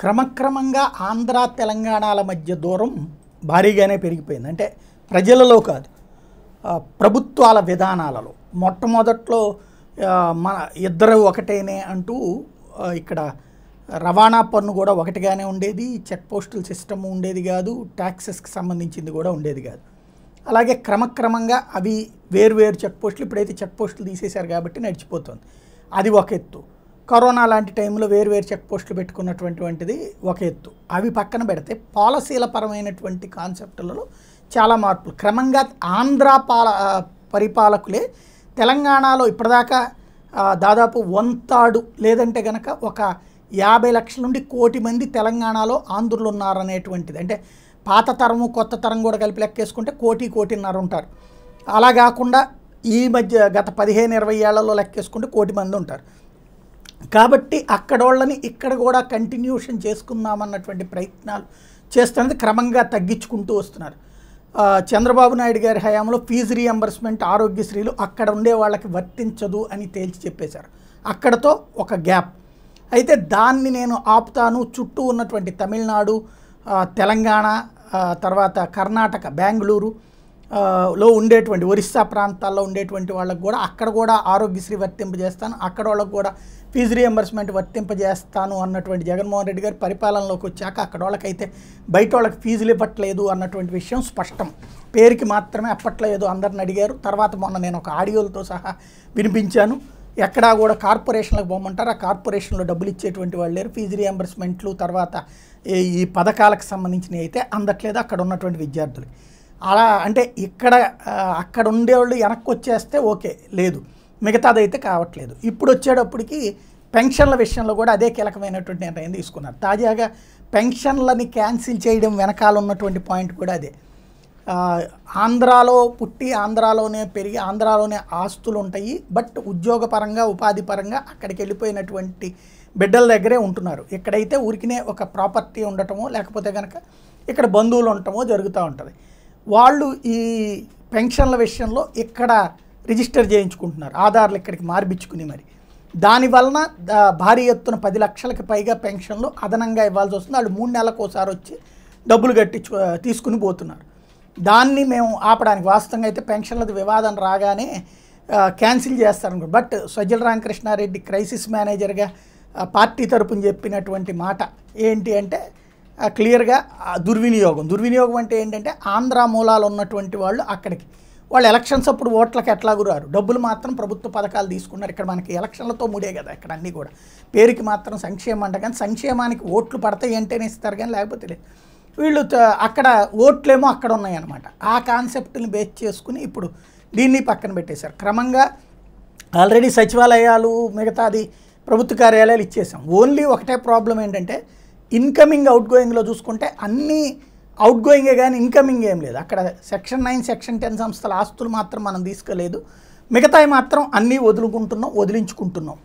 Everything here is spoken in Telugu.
క్రమక్రమంగా ఆంధ్ర తెలంగాణల మధ్య దూరం భారీగానే పెరిగిపోయింది అంటే ప్రజలలో కాదు ప్రభుత్వాల విధానాలలో మొట్టమొదట్లో మన ఇద్దరు ఒకటేనే అంటూ ఇక్కడ రవాణా పన్ను కూడా ఒకటిగానే ఉండేది చెక్ పోస్టుల సిస్టమ్ ఉండేది కాదు ట్యాక్సెస్కి సంబంధించింది కూడా ఉండేది కాదు అలాగే క్రమక్రమంగా అవి వేరు వేరు చెక్ పోస్టులు ఇప్పుడైతే చెక్ పోస్టులు తీసేశారు కాబట్టి నడిచిపోతుంది అది ఒక ఎత్తు కరోనా లాంటి టైంలో వేరు వేరు చెక్ పోస్టులు పెట్టుకున్నటువంటిది ఒక ఎత్తు అవి పక్కన పెడితే పాలసీల పరమైనటువంటి కాన్సెప్టులలో చాలా మార్పులు క్రమంగా ఆంధ్ర పాల పరిపాలకులే తెలంగాణలో ఇప్పటిదాకా దాదాపు వంతాడు లేదంటే గనక ఒక యాభై లక్షల నుండి కోటి మంది తెలంగాణలో ఆంధ్రులు ఉన్నారనేటువంటిది అంటే పాత తరము కొత్త తరం కూడా కలిపి లెక్కేసుకుంటే కోటి కోటిన్నర ఉంటారు అలా కాకుండా ఈ మధ్య గత పదిహేను ఇరవై ఏళ్లలో లెక్కేసుకుంటే కోటి మంది ఉంటారు కాబట్టి అక్కడ వాళ్ళని ఇక్కడ కూడా కంటిన్యూషన్ చేసుకుందామన్నటువంటి ప్రయత్నాలు చేస్తున్నది క్రమంగా తగ్గించుకుంటూ వస్తున్నారు చంద్రబాబు నాయుడు గారి హయాంలో ఫీజు రీఎంబర్స్మెంట్ ఆరోగ్యశ్రీలు అక్కడ ఉండే వాళ్ళకి వర్తించదు అని తేల్చి చెప్పేశారు అక్కడతో ఒక గ్యాప్ అయితే దాన్ని నేను ఆపుతాను చుట్టూ ఉన్నటువంటి తమిళనాడు తెలంగాణ తర్వాత కర్ణాటక బెంగళూరు లో ఉండేటువంటి ఒరిస్సా ప్రాంతాల్లో ఉండేటువంటి వాళ్ళకు కూడా అక్కడ కూడా ఆరోగ్యశ్రీ వర్తింపజేస్తాను అక్కడ వాళ్ళకు కూడా ఫీజు రియంబర్స్మెంట్ వర్తింపజేస్తాను అన్నటువంటి జగన్మోహన్ రెడ్డి గారి పరిపాలనలోకి వచ్చాక అక్కడ వాళ్ళకైతే బయట వాళ్ళకి ఫీజులు ఇవ్వట్లేదు అన్నటువంటి విషయం స్పష్టం పేరుకి మాత్రమే అప్పట్లో ఏదో అందరిని అడిగారు తర్వాత మొన్న నేను ఒక ఆడియోలతో సహా వినిపించాను ఎక్కడా కూడా కార్పొరేషన్లకు పోమంటారు ఆ కార్పొరేషన్లో డబ్బులు ఇచ్చేటువంటి వాళ్ళు లేరు ఫీజు రియంబర్స్మెంట్లు తర్వాత ఈ పథకాలకు సంబంధించినవి అయితే అందట్లేదు అక్కడ ఉన్నటువంటి విద్యార్థులు అలా అంటే ఇక్కడ అక్కడ ఉండేవాళ్ళు వెనక్కి వచ్చేస్తే ఓకే లేదు మిగతాదైతే కావట్లేదు ఇప్పుడు వచ్చేటప్పటికి పెన్షన్ల విషయంలో కూడా అదే కీలకమైనటువంటి నిర్ణయం తీసుకున్నారు తాజాగా పెన్షన్లని క్యాన్సిల్ చేయడం వెనకాల ఉన్నటువంటి పాయింట్ కూడా అదే ఆంధ్రాలో పుట్టి ఆంధ్రాలోనే పెరిగి ఆంధ్రాలోనే ఆస్తులు ఉంటాయి బట్ ఉద్యోగపరంగా ఉపాధి పరంగా అక్కడికి వెళ్ళిపోయినటువంటి బిడ్డల దగ్గరే ఉంటున్నారు ఇక్కడైతే ఊరికినే ఒక ప్రాపర్టీ ఉండటమో లేకపోతే కనుక ఇక్కడ బంధువులు ఉండటమో జరుగుతూ ఉంటుంది వాళ్ళు ఈ పెన్షన్ల విషయంలో ఇక్కడ రిజిస్టర్ చేయించుకుంటున్నారు ఆధార్లు ఇక్కడికి మార్పించుకుని మరి దానివలన భారీ ఎత్తున పది లక్షలకి పైగా పెన్షన్లు అదనంగా ఇవ్వాల్సి వస్తుంది వాళ్ళు మూడు నెలలకు ఒకసారి వచ్చి డబ్బులు కట్టి తీసుకుని పోతున్నారు దాన్ని మేము ఆపడానికి వాస్తవంగా అయితే పెన్షన్లది వివాదం రాగానే క్యాన్సిల్ చేస్తారనుకో బట్ సజ్జల రామకృష్ణారెడ్డి క్రైసిస్ మేనేజర్గా పార్టీ తరపున చెప్పినటువంటి మాట ఏంటి అంటే క్లియర్గా దుర్వినియోగం దుర్వినియోగం అంటే ఏంటంటే ఆంధ్ర మూలాలు ఉన్నటువంటి వాళ్ళు అక్కడికి వాళ్ళు ఎలక్షన్స్ అప్పుడు ఓట్లకు ఎట్లాగూ రారు డబ్బులు మాత్రం ప్రభుత్వ పథకాలు తీసుకున్నారు ఇక్కడ మనకి ఎలక్షన్లతో ముడే కదా ఇక్కడ అన్నీ కూడా పేరుకి మాత్రం సంక్షేమం అంట కానీ సంక్షేమానికి ఓట్లు పడతాయి ఏంటనే ఇస్తారు కానీ లేకపోతే లేదు వీళ్ళు అక్కడ ఓట్లేమో అక్కడ ఉన్నాయన్నమాట ఆ కాన్సెప్ట్ని బేస్ చేసుకుని ఇప్పుడు దీన్ని పక్కన పెట్టేశారు క్రమంగా ఆల్రెడీ సచివాలయాలు మిగతాది ప్రభుత్వ కార్యాలయాలు ఇచ్చేసాం ఓన్లీ ఒకటే ప్రాబ్లం ఏంటంటే ఇన్కమింగ్ అవుట్ గోయింగ్లో చూసుకుంటే అన్నీ అవుట్ గోయింగే కానీ ఇన్కమింగ్ ఏం లేదు అక్కడ సెక్షన్ నైన్ సెక్షన్ టెన్ సంస్థల ఆస్తులు మాత్రం మనం తీసుకోలేదు మిగతాయి మాత్రం అన్నీ వదులుకుంటున్నాం వదిలించుకుంటున్నాం